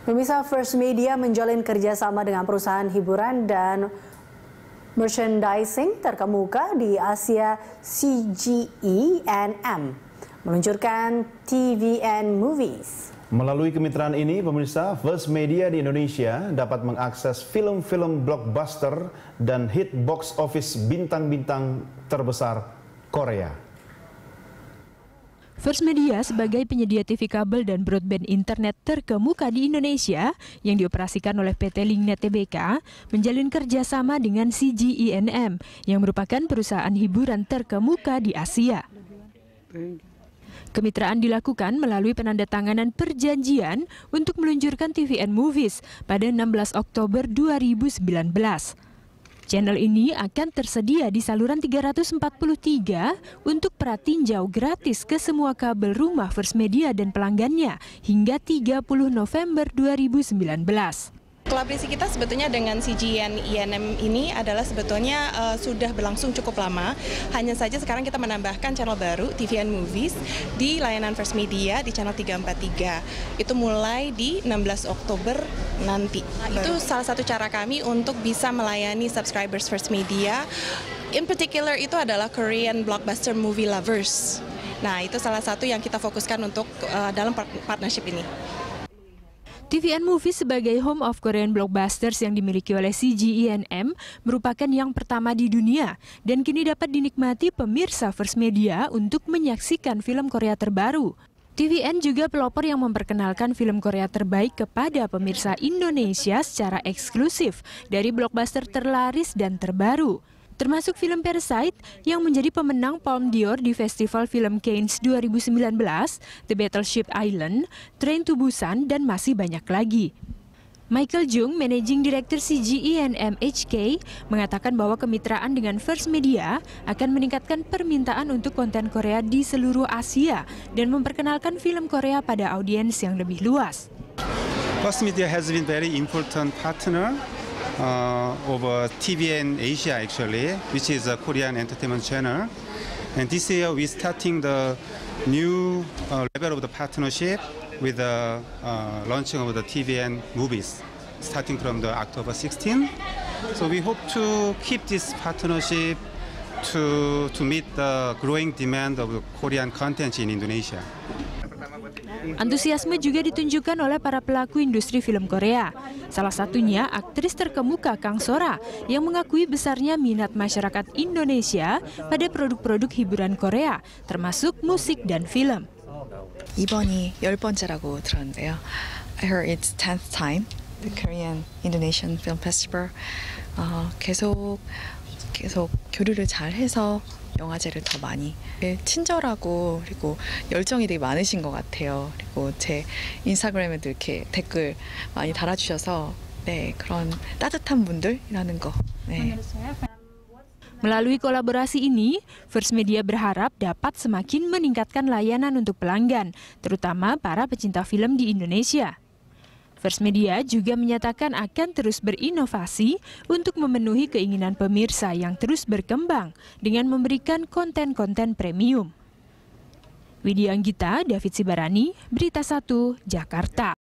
Pemirsa First Media menjalin kerjasama dengan perusahaan hiburan dan merchandising terkemuka di Asia CGENM meluncurkan TVN Movies. Melalui kemitraan ini, pemirsa, First Media di Indonesia dapat mengakses film-film blockbuster dan hit box office bintang-bintang terbesar Korea. First Media sebagai penyedia TV kabel dan broadband internet terkemuka di Indonesia yang dioperasikan oleh PT Linknet TBK menjalin kerjasama dengan CGINM e yang merupakan perusahaan hiburan terkemuka di Asia. Kemitraan dilakukan melalui penandatanganan perjanjian untuk meluncurkan TVN Movies pada 16 Oktober 2019. Channel ini akan tersedia di saluran 343 untuk pratinjau gratis ke semua kabel rumah First Media dan pelanggannya hingga 30 November 2019. Kolaborasi kita sebetulnya dengan CGN INM ini adalah sebetulnya uh, sudah berlangsung cukup lama. Hanya saja sekarang kita menambahkan channel baru TVN Movies di layanan First Media di channel 343. Itu mulai di 16 Oktober nanti. Nah, itu salah satu cara kami untuk bisa melayani subscribers First Media. In particular itu adalah Korean blockbuster movie lovers. Nah, itu salah satu yang kita fokuskan untuk uh, dalam partnership ini. TVN Movie sebagai home of Korean blockbusters yang dimiliki oleh CGENM merupakan yang pertama di dunia dan kini dapat dinikmati pemirsa First Media untuk menyaksikan film Korea terbaru. TVN juga pelopor yang memperkenalkan film Korea terbaik kepada pemirsa Indonesia secara eksklusif dari blockbuster terlaris dan terbaru termasuk film Parasite yang menjadi pemenang Palm Dior di Festival Film Cannes 2019, The Battleship Island, Train to Busan, dan masih banyak lagi. Michael Jung, Managing Director CGE and MHK, mengatakan bahwa kemitraan dengan First Media akan meningkatkan permintaan untuk konten Korea di seluruh Asia dan memperkenalkan film Korea pada audiens yang lebih luas. First Media has been very important partner Uh, over TVN Asia actually, which is a Korean entertainment channel. And this year we're starting the new uh, level of the partnership with the uh, launching of the TVN movies starting from the October 16. So we hope to keep this partnership to to meet the growing demand of Korean content in Indonesia. Antusiasme juga ditunjukkan oleh para pelaku industri film Korea. Salah satunya aktris terkemuka Kang Sora yang mengakui besarnya minat masyarakat Indonesia pada produk-produk hiburan Korea, termasuk musik dan film. 이번이 열 번째라고 들었는데요. I heard it's tenth time the Korean Indonesian Film Festival. 계속 계속 교류를 잘 해서 영화제를 더 많이 친절하고 그리고 열정이 되게 많으신 것 같아요. 그리고 제 인스타그램에도 이렇게 댓글 많이 달아주셔서 네 그런 따뜻한 분들이라는 거. 네. Melalui kolaborasi ini, First Media berharap dapat semakin meningkatkan layanan untuk pelanggan, terutama para pecinta film di Indonesia. First Media juga menyatakan akan terus berinovasi untuk memenuhi keinginan pemirsa yang terus berkembang dengan memberikan konten-konten premium. Widya Anggita, David Sibarani, Berita 1, Jakarta.